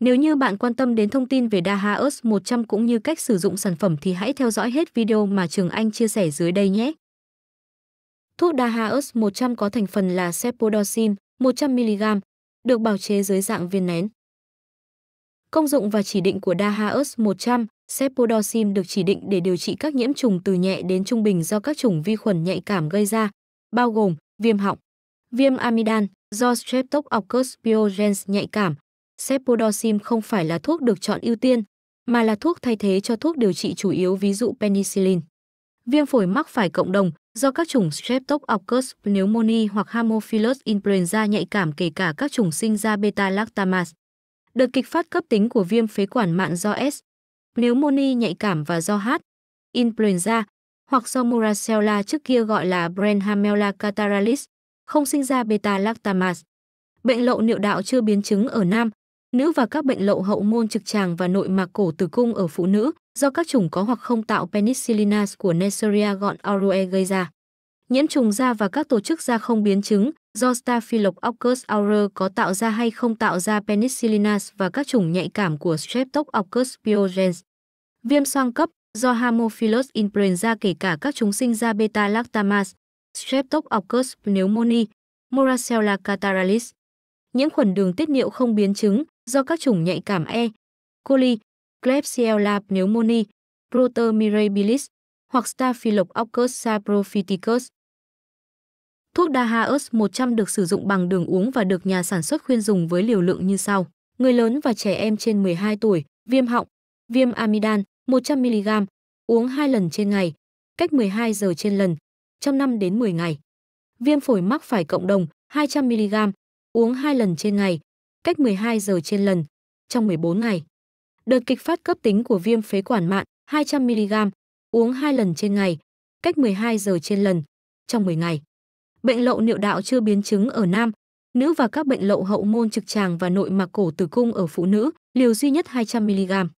Nếu như bạn quan tâm đến thông tin về Dahaos 100 cũng như cách sử dụng sản phẩm thì hãy theo dõi hết video mà Trường Anh chia sẻ dưới đây nhé. Thuốc Dahaos 100 có thành phần là cepodosin 100mg, được bào chế dưới dạng viên nén. Công dụng và chỉ định của Dahaos 100, cepodosin được chỉ định để điều trị các nhiễm trùng từ nhẹ đến trung bình do các chủng vi khuẩn nhạy cảm gây ra, bao gồm viêm họng, viêm amidan do Streptococcus pyogenes nhạy cảm, Cepodosim không phải là thuốc được chọn ưu tiên, mà là thuốc thay thế cho thuốc điều trị chủ yếu ví dụ penicillin. Viêm phổi mắc phải cộng đồng do các chủng Streptococcus pneumoniae hoặc Haemophilus influenza nhạy cảm kể cả các chủng sinh ra beta-lactamase. Đợt kịch phát cấp tính của viêm phế quản mạn do S, pneumoniae nhạy cảm và do H, influenza hoặc do Muracella trước kia gọi là Brenhamella cataralis, không sinh ra beta-lactamase. Bệnh lậu niệu đạo chưa biến chứng ở nam, nữ và các bệnh lậu hậu môn trực tràng và nội mạc cổ tử cung ở phụ nữ do các chủng có hoặc không tạo penicillinas của Neisseria gọn aureae gây ra. Nhiễm trùng da và các tổ chức da không biến chứng do Staphylococcus aureus có tạo ra hay không tạo ra penicillinas và các chủng nhạy cảm của Streptococcus pyogenes. Viêm xoang cấp do Haemophilus influenza kể cả các chúng sinh ra beta-lactamas, Streptococcus pneumoniae, Moracella cataralis. Nhiễm khuẩn đường tiết niệu không biến chứng do các chủng nhạy cảm E. coli, Klebsiella pneumoniae, Proter mirabilis hoặc Staphylococcus saprophyticus. Thuốc Dahaus 100 được sử dụng bằng đường uống và được nhà sản xuất khuyên dùng với liều lượng như sau: người lớn và trẻ em trên 12 tuổi, viêm họng, viêm amidan 100 mg, uống 2 lần trên ngày, cách 12 giờ trên lần, trong 5 đến 10 ngày. Viêm phổi mắc phải cộng đồng 200 mg, uống 2 lần trên ngày, cách 12 giờ trên lần, trong 14 ngày. Đợt kịch phát cấp tính của viêm phế quản mạn 200mg, uống 2 lần trên ngày, cách 12 giờ trên lần, trong 10 ngày. Bệnh lậu niệu đạo chưa biến chứng ở nam, nữ và các bệnh lậu hậu môn trực tràng và nội mạc cổ tử cung ở phụ nữ, liều duy nhất 200mg.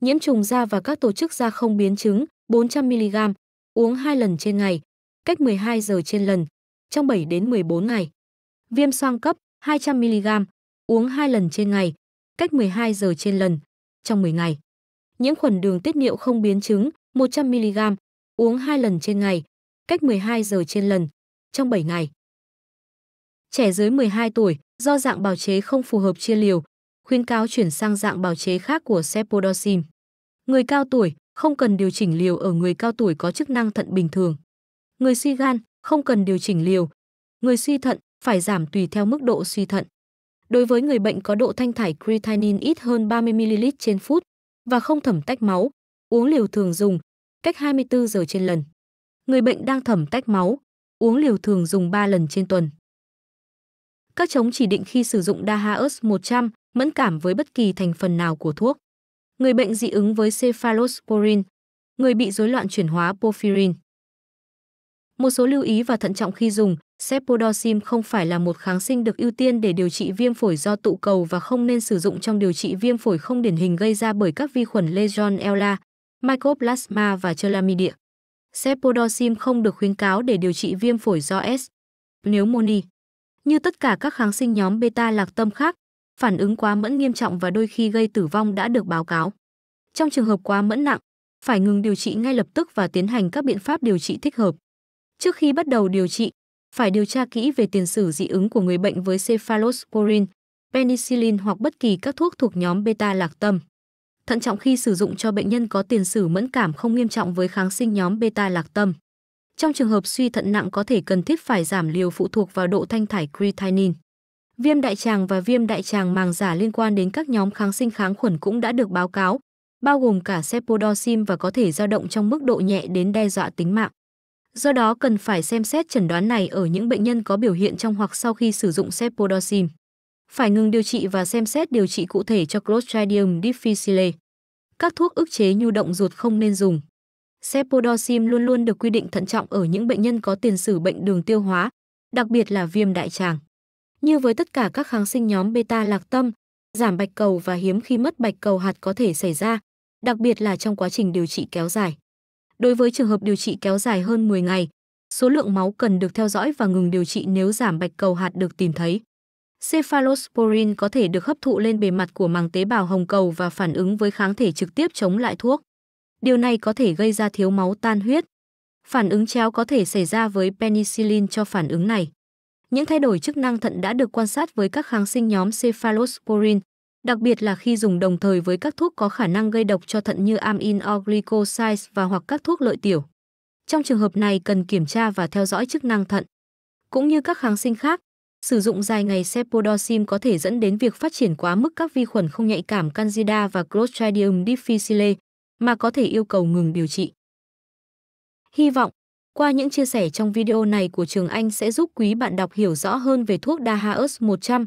Nhiễm trùng da và các tổ chức da không biến chứng, 400mg, uống 2 lần trên ngày, cách 12 giờ trên lần, trong 7 đến 14 ngày. Viêm xoang cấp, 200mg, uống 2 lần trên ngày, cách 12 giờ trên lần, trong 10 ngày. Nhiễm khuẩn đường tiết niệu không biến chứng, 100mg, uống 2 lần trên ngày, cách 12 giờ trên lần, trong 7 ngày. Trẻ dưới 12 tuổi, do dạng bào chế không phù hợp chia liều, khuyến cáo chuyển sang dạng bào chế khác của Cepodosim. Người cao tuổi, không cần điều chỉnh liều ở người cao tuổi có chức năng thận bình thường. Người suy gan, không cần điều chỉnh liều. Người suy thận, phải giảm tùy theo mức độ suy thận. Đối với người bệnh có độ thanh thải creatinine ít hơn 30ml trên phút và không thẩm tách máu, uống liều thường dùng, cách 24 giờ trên lần. Người bệnh đang thẩm tách máu, uống liều thường dùng 3 lần trên tuần. Các chống chỉ định khi sử dụng DAHAUS 100 mẫn cảm với bất kỳ thành phần nào của thuốc. Người bệnh dị ứng với cephalosporin, người bị rối loạn chuyển hóa porphyrin. Một số lưu ý và thận trọng khi dùng, Cepodosim không phải là một kháng sinh được ưu tiên để điều trị viêm phổi do tụ cầu và không nên sử dụng trong điều trị viêm phổi không điển hình gây ra bởi các vi khuẩn Legionella, Mycoplasma và Chlamydia. Cepodosim không được khuyến cáo để điều trị viêm phổi do S. Pneumoni. Như tất cả các kháng sinh nhóm beta lạc tâm khác, phản ứng quá mẫn nghiêm trọng và đôi khi gây tử vong đã được báo cáo. Trong trường hợp quá mẫn nặng, phải ngừng điều trị ngay lập tức và tiến hành các biện pháp điều trị thích hợp. Trước khi bắt đầu điều trị, phải điều tra kỹ về tiền sử dị ứng của người bệnh với cephalosporin, penicillin hoặc bất kỳ các thuốc thuộc nhóm beta lạc tâm. Thận trọng khi sử dụng cho bệnh nhân có tiền sử mẫn cảm không nghiêm trọng với kháng sinh nhóm beta lạc tâm. Trong trường hợp suy thận nặng có thể cần thiết phải giảm liều phụ thuộc vào độ thanh thải creatinine. Viêm đại tràng và viêm đại tràng màng giả liên quan đến các nhóm kháng sinh kháng khuẩn cũng đã được báo cáo, bao gồm cả cepodosim và có thể dao động trong mức độ nhẹ đến đe dọa tính mạng. Do đó cần phải xem xét chẩn đoán này ở những bệnh nhân có biểu hiện trong hoặc sau khi sử dụng cepodosim. Phải ngừng điều trị và xem xét điều trị cụ thể cho Clostridium difficile. Các thuốc ức chế nhu động ruột không nên dùng. Cepodosim luôn luôn được quy định thận trọng ở những bệnh nhân có tiền sử bệnh đường tiêu hóa, đặc biệt là viêm đại tràng. Như với tất cả các kháng sinh nhóm beta lạc tâm, giảm bạch cầu và hiếm khi mất bạch cầu hạt có thể xảy ra, đặc biệt là trong quá trình điều trị kéo dài. Đối với trường hợp điều trị kéo dài hơn 10 ngày, số lượng máu cần được theo dõi và ngừng điều trị nếu giảm bạch cầu hạt được tìm thấy. Cephalosporin có thể được hấp thụ lên bề mặt của màng tế bào hồng cầu và phản ứng với kháng thể trực tiếp chống lại thuốc. Điều này có thể gây ra thiếu máu tan huyết. Phản ứng chéo có thể xảy ra với penicillin cho phản ứng này. Những thay đổi chức năng thận đã được quan sát với các kháng sinh nhóm cephalosporin, đặc biệt là khi dùng đồng thời với các thuốc có khả năng gây độc cho thận như amin or glycosides và hoặc các thuốc lợi tiểu. Trong trường hợp này cần kiểm tra và theo dõi chức năng thận. Cũng như các kháng sinh khác, sử dụng dài ngày cepodosim có thể dẫn đến việc phát triển quá mức các vi khuẩn không nhạy cảm Candida và Clostridium difficile mà có thể yêu cầu ngừng điều trị. Hy vọng qua những chia sẻ trong video này của Trường Anh sẽ giúp quý bạn đọc hiểu rõ hơn về thuốc Dahaus 100